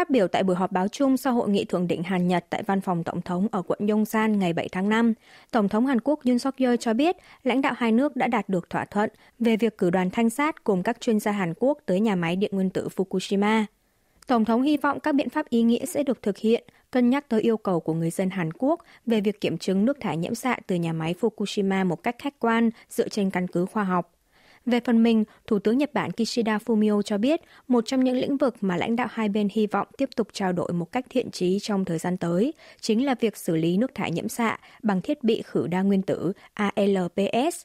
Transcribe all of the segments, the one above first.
Phát biểu tại buổi họp báo chung sau hội nghị thượng đỉnh Hàn Nhật tại văn phòng Tổng thống ở quận Yongsan ngày 7 tháng 5, Tổng thống Hàn Quốc Yoon suk yeol cho biết lãnh đạo hai nước đã đạt được thỏa thuận về việc cử đoàn thanh sát cùng các chuyên gia Hàn Quốc tới nhà máy điện nguyên tử Fukushima. Tổng thống hy vọng các biện pháp ý nghĩa sẽ được thực hiện, cân nhắc tới yêu cầu của người dân Hàn Quốc về việc kiểm chứng nước thải nhiễm xạ từ nhà máy Fukushima một cách khách quan dựa trên căn cứ khoa học. Về phần mình, Thủ tướng Nhật Bản Kishida Fumio cho biết một trong những lĩnh vực mà lãnh đạo hai bên hy vọng tiếp tục trao đổi một cách thiện trí trong thời gian tới chính là việc xử lý nước thải nhiễm xạ bằng thiết bị khử đa nguyên tử ALPS.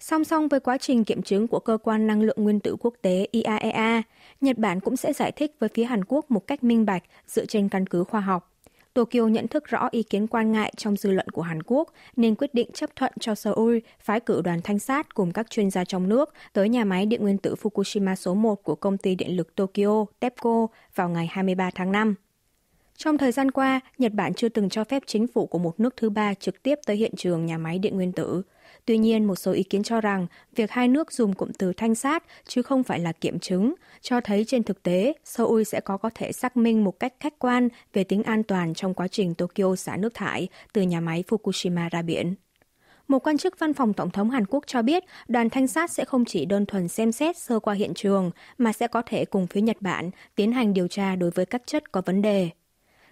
Song song với quá trình kiểm chứng của Cơ quan Năng lượng Nguyên tử Quốc tế IAEA, e Nhật Bản cũng sẽ giải thích với phía Hàn Quốc một cách minh bạch dựa trên căn cứ khoa học Tokyo nhận thức rõ ý kiến quan ngại trong dư luận của Hàn Quốc nên quyết định chấp thuận cho Seoul phái cử đoàn thanh sát cùng các chuyên gia trong nước tới nhà máy điện nguyên tử Fukushima số 1 của công ty điện lực Tokyo TEPCO vào ngày 23 tháng 5. Trong thời gian qua, Nhật Bản chưa từng cho phép chính phủ của một nước thứ ba trực tiếp tới hiện trường nhà máy điện nguyên tử. Tuy nhiên, một số ý kiến cho rằng việc hai nước dùng cụm từ thanh sát chứ không phải là kiểm chứng, cho thấy trên thực tế, Seoul sẽ có có thể xác minh một cách khách quan về tính an toàn trong quá trình Tokyo xả nước thải từ nhà máy Fukushima ra biển. Một quan chức văn phòng Tổng thống Hàn Quốc cho biết đoàn thanh sát sẽ không chỉ đơn thuần xem xét sơ qua hiện trường, mà sẽ có thể cùng phía Nhật Bản tiến hành điều tra đối với các chất có vấn đề.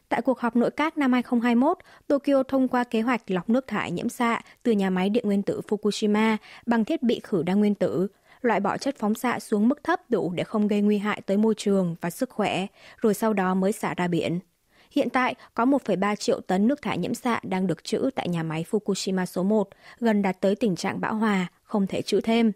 Tại cuộc họp nội các năm 2021, Tokyo thông qua kế hoạch lọc nước thải nhiễm xạ từ nhà máy điện nguyên tử Fukushima bằng thiết bị khử đa nguyên tử, loại bỏ chất phóng xạ xuống mức thấp đủ để không gây nguy hại tới môi trường và sức khỏe, rồi sau đó mới xả ra biển. Hiện tại, có 1,3 triệu tấn nước thải nhiễm xạ đang được trữ tại nhà máy Fukushima số 1, gần đạt tới tình trạng bão hòa, không thể trữ thêm.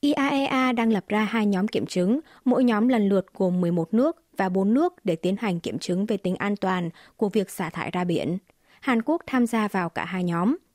IAEA e đang lập ra hai nhóm kiểm chứng, mỗi nhóm lần lượt gồm 11 nước và 4 nước để tiến hành kiểm chứng về tính an toàn của việc xả thải ra biển. Hàn Quốc tham gia vào cả hai nhóm –